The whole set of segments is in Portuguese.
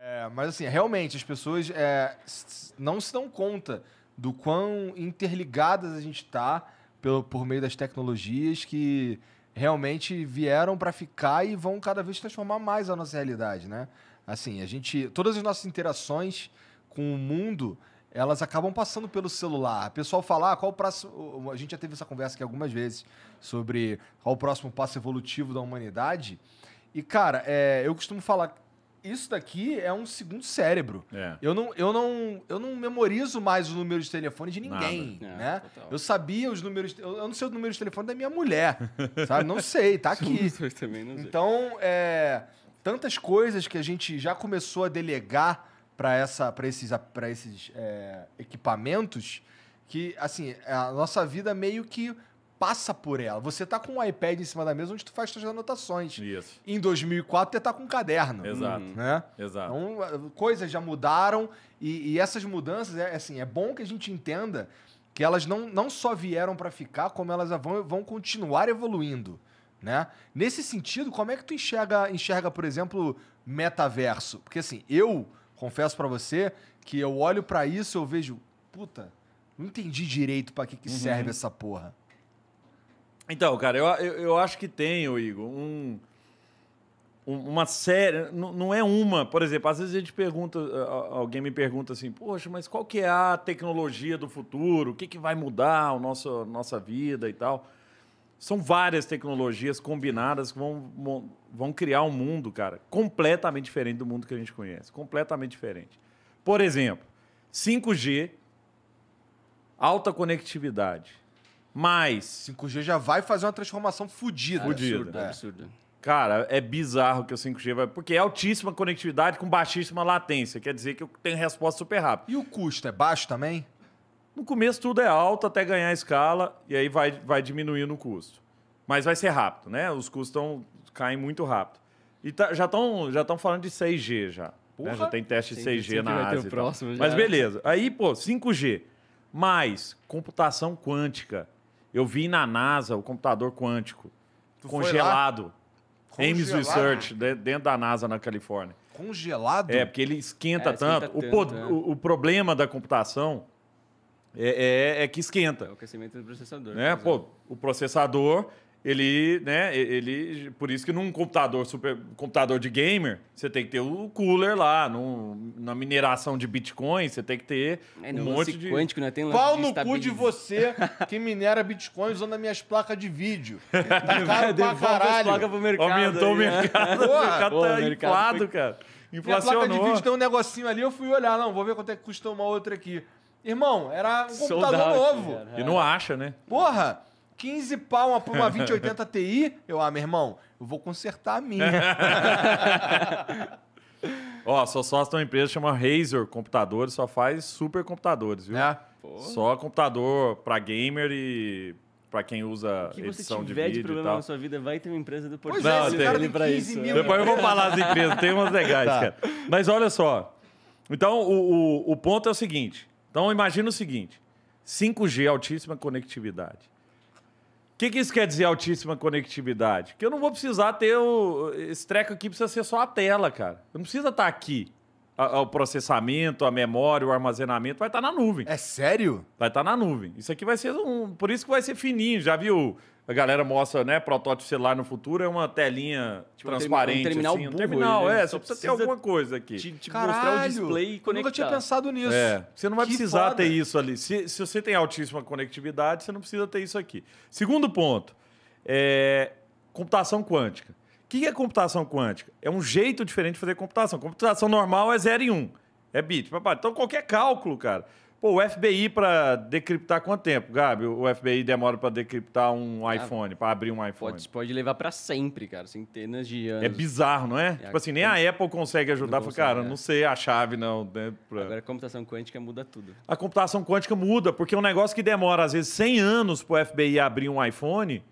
É, mas assim, realmente, as pessoas é, não se dão conta do quão interligadas a gente está por meio das tecnologias que realmente vieram para ficar e vão cada vez transformar mais a nossa realidade, né? Assim, a gente, todas as nossas interações com o mundo elas acabam passando pelo celular. O pessoal fala, ah, qual o próximo. A gente já teve essa conversa aqui algumas vezes sobre qual o próximo passo evolutivo da humanidade. E, cara, é, eu costumo falar. Isso daqui é um segundo cérebro. É. Eu, não, eu, não, eu não memorizo mais o número de telefone de ninguém. É, né? eu sabia os números. De, eu não sei o número de telefone da minha mulher. sabe? Não sei, tá aqui. também não sei. Então, é, tantas coisas que a gente já começou a delegar para esses, pra esses é, equipamentos que, assim, a nossa vida meio que passa por ela. Você tá com um iPad em cima da mesa onde tu faz suas anotações. Isso. Em 2004, você tá com um caderno. Exato. Né? Exato. Então, coisas já mudaram e, e essas mudanças, é, assim, é bom que a gente entenda que elas não, não só vieram para ficar, como elas vão, vão continuar evoluindo. Né? Nesse sentido, como é que tu enxerga, enxerga, por exemplo, metaverso? Porque assim, eu Confesso para você que eu olho para isso eu vejo, puta, não entendi direito para que, que uhum. serve essa porra. Então, cara, eu, eu, eu acho que tem, Igor, um, uma série. Não, é uma, por exemplo, às vezes a gente pergunta, alguém me pergunta assim, poxa, mas qual que é a tecnologia do futuro? O que, que vai mudar a nosso nossa vida e tal? São várias tecnologias combinadas que vão, vão criar um mundo, cara, completamente diferente do mundo que a gente conhece. Completamente diferente. Por exemplo, 5G, alta conectividade. Mais. 5G já vai fazer uma transformação fodida. É, fudida. Absurda, é. absurda. Cara, é bizarro que o 5G vai. Porque é altíssima conectividade com baixíssima latência. Quer dizer que eu tenho resposta super rápida. E o custo é baixo também? No começo tudo é alto até ganhar escala e aí vai, vai diminuindo o custo. Mas vai ser rápido, né? Os custos tão, caem muito rápido. E tá, já estão já falando de 6G já. Né? Já tem teste de 6G na Ásia. Próximo, Mas beleza. Aí, pô, 5G. Mais computação quântica. Eu vi na NASA o computador quântico tu congelado. Ames Research, dentro da NASA na Califórnia. Congelado? É, porque ele esquenta, é, esquenta tanto. tanto o, po- é. o, o problema da computação é, é, é que esquenta. É o aquecimento do processador. Né? né? Pô, o processador, ele, né, ele... Por isso que num computador, super, computador de gamer, você tem que ter o cooler lá. Num, na mineração de bitcoins você tem que ter é, um monte de... Quântico, né? tem Qual no cu de você que minera bitcoin usando as minhas placas de vídeo. Tá caro pra caralho. Mercado Aumentou aí, né? o mercado. Né? o mercado tá o mercado inflado, foi... cara. Inflacionou. Minha placa de vídeo tem um negocinho ali, eu fui olhar. Não, vou ver quanto é que custa uma outra aqui. Irmão, era um computador Soldado, novo. Cara. E não acha, né? Porra! 15 pau uma, uma 2080 Ti. Eu, ah, meu irmão, eu vou consertar a minha. Ó, só sócio tem uma empresa chama Razer Computadores, só faz super computadores, viu? É. Só computador para gamer e para quem usa que edição de vídeo de problema na sua vida, vai ter uma empresa do portfólio. Pois é, não, tem, cara tem isso. Mil né? Depois eu vou falar das empresas, tem umas legais, tá. cara. Mas olha só. Então, o, o, o ponto é o seguinte. Então imagina o seguinte: 5G, altíssima conectividade. O que, que, isso quer dizer altíssima conectividade? Que eu não vou precisar ter o. Esse treco aqui precisa ser só a tela, cara. Eu não precisa estar tá aqui. A, a, o processamento, a memória, o armazenamento vai estar tá na nuvem. É sério? Vai estar tá na nuvem. Isso aqui vai ser um. Por isso que vai ser fininho. Já viu a galera mostra, né, protótipo celular no futuro, é uma telinha tipo, transparente. Um terminal assim, um terminal, é, só precisa, ter alguma coisa aqui. Te, te Caralho, mostrar o display e conectar. Eu nunca tinha pensado nisso. É, você não vai que precisar foda. ter isso ali. Se, se você tem altíssima conectividade, você não precisa ter isso aqui. Segundo ponto, é, computação quântica. O que é computação quântica? É um jeito diferente de fazer computação. Computação normal é 0 e 1. Um. É bit. Então, qualquer cálculo, cara. Pô, o FBI para decriptar quanto tempo, Gabi? O FBI demora para decriptar um ah, iPhone, ah, para abrir um iPhone. Pode, pode levar para sempre, cara, centenas de é anos. É bizarro, não é? é tipo assim, nem a Apple consegue ajudar. Fala, consegue, cara, é. não sei a chave, não. Né? Pra... Agora a computação quântica muda tudo. A computação quântica muda, porque é um negócio que demora, às vezes, 100 anos para o FBI abrir um iPhone,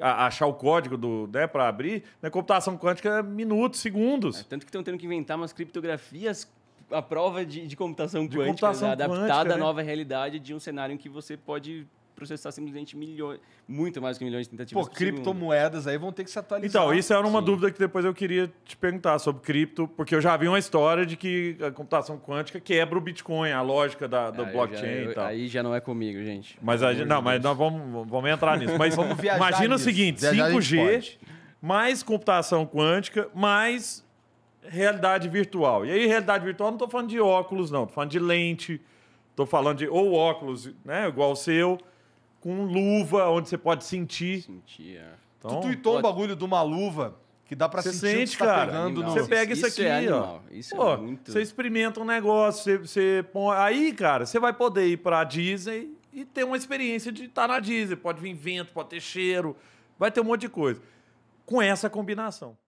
a, achar o código do, né, para abrir, na né, computação quântica, é minutos, segundos. É, tanto que estão tendo que inventar umas criptografias a prova de, de computação de quântica, né, adaptada à né? nova realidade de um cenário em que você pode processar simplesmente milhões, muito mais que milhões de tentativas. Pô, criptomoedas aí vão ter que se atualizar. Então, isso era uma Sim. dúvida que depois eu queria te perguntar sobre cripto, porque eu já vi uma história de que a computação quântica quebra o Bitcoin, a lógica da, do ah, blockchain já, eu, e tal. Aí já não é comigo, gente. Mas a, não, mas nós vamos, vamos entrar nisso. Mas vamos viajar imagina nisso. o seguinte: viajar 5G mais computação quântica, mais realidade virtual. E aí, realidade virtual, não estou falando de óculos, não. Estou falando de lente, estou falando de ou óculos, né, igual o seu, com luva, onde você pode sentir. Sentir, é. então, Tu tweetou pode... um bagulho de uma luva que dá para sentir sente, tá cara. Pegando no... Você pega isso, isso é aqui, é ó. Isso Pô, é muito... Você experimenta um negócio, você, você põe... Aí, cara, você vai poder ir para Disney e ter uma experiência de estar tá na Disney. Pode vir vento, pode ter cheiro, vai ter um monte de coisa. Com essa combinação.